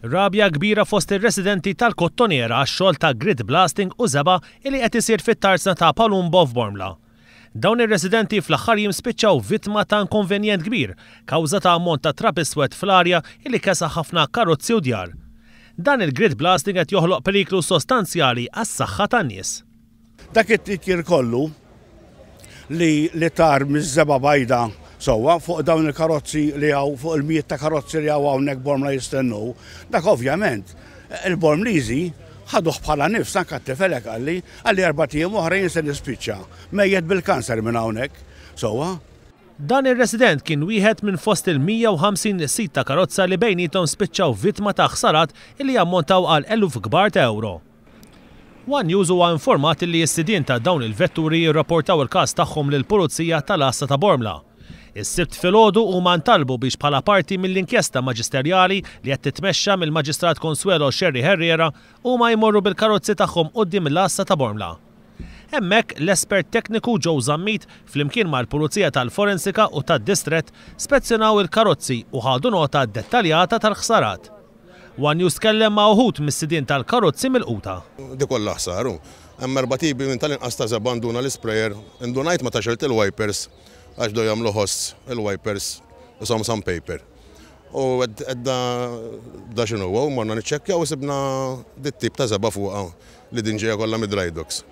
Rabja kbira fost ir-residenti tal-Kottoniera għax-xogħol ta' grid blasting u zeba li qed isir fit-tarza ta' Palumbo f'Bormla. Dawn ir-residenti fl-aħħar jimspiċċaw vittma ta' inkonvenjent kbir kawża ta' ammont ta' trapiswet fl-arja li kesa ħafna karozzi u djar. Dan il-grid blasting qed joħloq periklu sostanzjali għas-saħħa tan-nies. Dak it-tikir kollu li li tar miż-żeba bajda sowa fuq dawn il-karozzi li għaw, fuq il-miet ta' karozzi li għaw għawnek Bormla jistennu. Dak ovvjament, il-Bormlizi ħaduħ bħala nifs, anka t-tefelek għalli, għalli erbatijiem uħra jinsen nispiċċa, mejjed bil-kanser minn għawnek. Sowa, Dan ir-resident kien wieħed minn fost il-150 sit ta' karozza li bejnietom spiċċaw vittma ta' ħsarat illi jammontaw għal 1000 kbar ta' euro. One News huwa informat li s-sidien ta' dawn il-vetturi jirrapportaw il-każ tagħhom lill-Pulizija tal-Assa ta' Bormla. Is-sibt filgħodu huma ntalbu biex bħala parti mill-inkjesta maġisterjali li qed titmexxa mill-Maġistrat Konswelo Sherry Herriera huma jmorru bil-karozzi tagħhom qudiem il-lassa ta' Bormla. Hemmhekk l-espert tekniku Joe Zammit flimkien mal-Pulizija tal-Forensika u tad-Distret spezzjonaw il-karozzi u ħadu nota dettaljata tal-ħsarat. Wan News kellem ma' uħut mis-sidin tal-karozzi mill-quta. Dikolla ħsaru, erba' tibi minn tal-inqas ta' zabanduna l-sprayer, indunajt ma taxelt il-wipers, għax do jamlu ħoss il-wipers isom paper. U għedda daċinu għu, morna nċekja u sibna dittib tip ta' zaba fuqa li dinġeja kolla mid drydox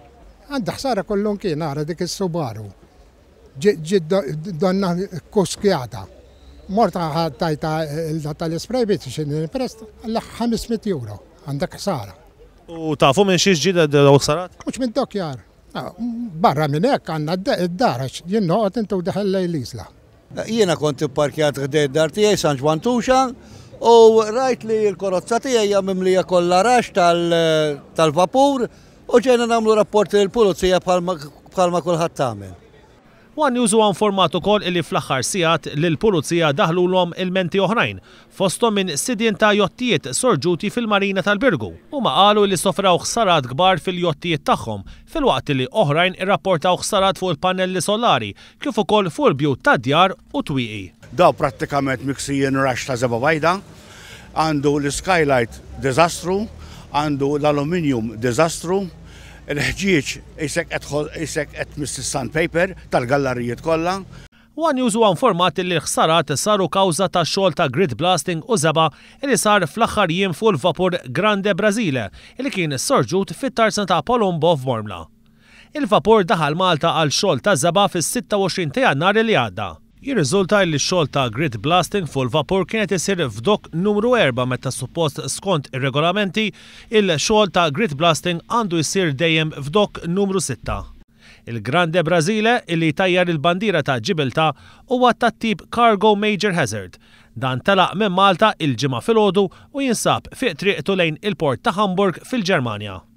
Għanda ħsara kollon kien għara dik il-Subaru. Ġid donna koskjata. Morta data l spray bit xin il prest l-500 euro. Għandak ħsara. U ta' fu minn xiex ġidda d-għu ħsarat? Mux minn dokjar. Barra minnek għanna d-dar għax jien noqgħod intu deħel l-isla. Jiena kont ipparkjat ħdejt dar tijaj San Ġwan u rajt li l-korozza tijaj jammim li jakolla rax tal-vapur u ġena namlu rapporti lill-pulizija bħalma kulħadd tagħmel għan News u informat ukoll li fl-aħħar sigħat lil pulizija daħlulhom il-menti oħrajn fosthom minn sidjen ta' jottijiet sorġuti fil-Marina tal-Birgu u ma qalu li sofraw ħsarat kbar fil-jottijiet tagħhom fil-waqt li oħrajn irrapportaw ħsarat fuq il-panelli solari kif ukoll fuq il-bjut tad-djar u twieqi. Daw prattikament miksijin rax ta' zeba bajda, għandu l-skylight dizastru, għandu l-aluminium dizastru, il-ħġieġ isek qed Mr. Sandpaper tal-gallarijiet kollha. One News huwa informat li l-ħsarat saru kawża ta' xogħol ta' grid blasting u zeba li sar fl-aħħar jiem fuq il-vapur Grande Brazile li kien sorġut fit-tarsen ta' Palombo f'Mormla. Il-vapur daħal Malta għal xogħol ta' zeba fis-26 ta' jannar li għadda. Jirriżulta li x-xogħol ta' grid blasting fuq il-vapur kienet isir f'dok numru 4 meta suppost skont ir-regolamenti il-xogħol ta' grid blasting għandu jsir dejjem f'dok numru 6. Il-Grande Brazile illi tajjar il-bandira ta' ġibilta huwa ta' tip Cargo Major Hazard. Dan talaq minn Malta il-ġimgħa filgħodu u jinsab fiq triqtu lejn il-port ta' Hamburg fil-Ġermanja.